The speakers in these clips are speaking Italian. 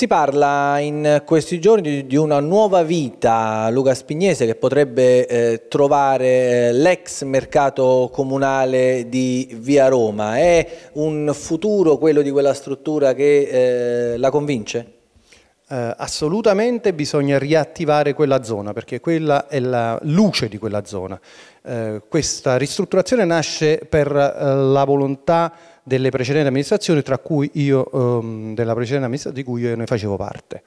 Si parla in questi giorni di una nuova vita Luca Spignese che potrebbe eh, trovare eh, l'ex mercato comunale di Via Roma. È un futuro quello di quella struttura che eh, la convince? eh, assolutamente bisogna riattivare quella zona perché quella è la luce di quella zona. Eh, questa ristrutturazione nasce per eh, la volontà delle precedenti amministrazioni, tra cui io, ehm, della precedente amministrazione di cui io ne facevo parte.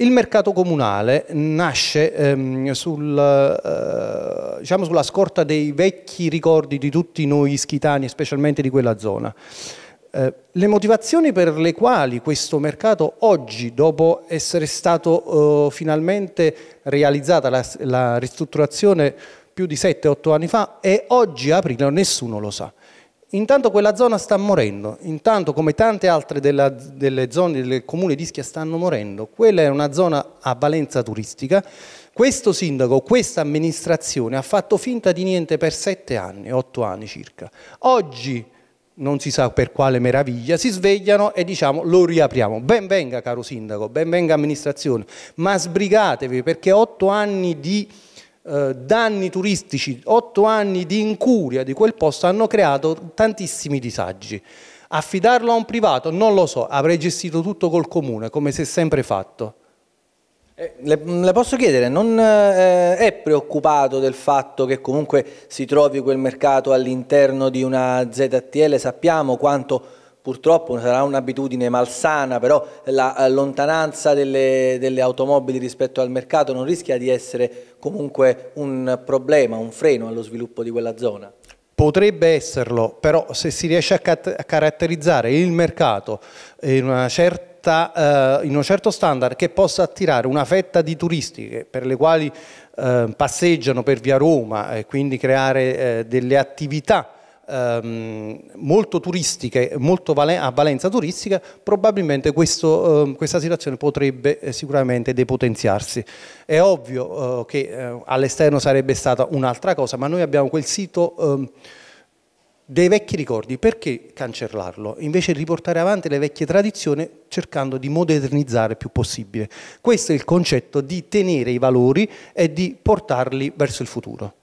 Il mercato comunale nasce ehm, sul, eh, diciamo sulla scorta dei vecchi ricordi di tutti noi ischitani, specialmente di quella zona. Eh, le motivazioni per le quali questo mercato oggi, dopo essere stato eh, finalmente realizzata la, la ristrutturazione più di 7-8 anni fa, è oggi aprile, nessuno lo sa. Intanto quella zona sta morendo, intanto come tante altre della, delle zone del comune di Ischia stanno morendo, quella è una zona a valenza turistica, questo sindaco, questa amministrazione ha fatto finta di niente per sette anni, otto anni circa. Oggi non si sa per quale meraviglia, si svegliano e diciamo lo riapriamo. Ben venga caro sindaco, ben venga amministrazione, ma sbrigatevi perché otto anni di eh, danni turistici, otto anni di incuria di quel posto hanno creato tantissimi disagi. Affidarlo a un privato? Non lo so, avrei gestito tutto col comune, come si è sempre fatto. Eh, le, mm, le, posso chiedere, non eh, è preoccupato del fatto che comunque si trovi quel mercato all'interno di una ZTL? Sappiamo quanto purtroppo sarà un'abitudine malsana, però la eh, lontananza delle, delle, automobili rispetto al mercato non rischia di essere comunque un problema, un freno allo sviluppo di quella zona? Potrebbe esserlo, però se si riesce a, cat- a caratterizzare il mercato in una certa sta eh, in un certo standard che possa attirare una fetta di turisti per le quali eh, passeggiano per via Roma e quindi creare eh, delle attività ehm, molto turistiche, molto valen a valenza turistica, probabilmente questo, ehm, questa situazione potrebbe eh, sicuramente depotenziarsi. È ovvio eh, che eh, all'esterno sarebbe stata un'altra cosa, ma noi abbiamo quel sito ehm, dei vecchi ricordi, perché cancellarlo? Invece di riportare avanti le vecchie tradizioni cercando di modernizzare il più possibile. Questo è il concetto di tenere i valori e di portarli verso il futuro.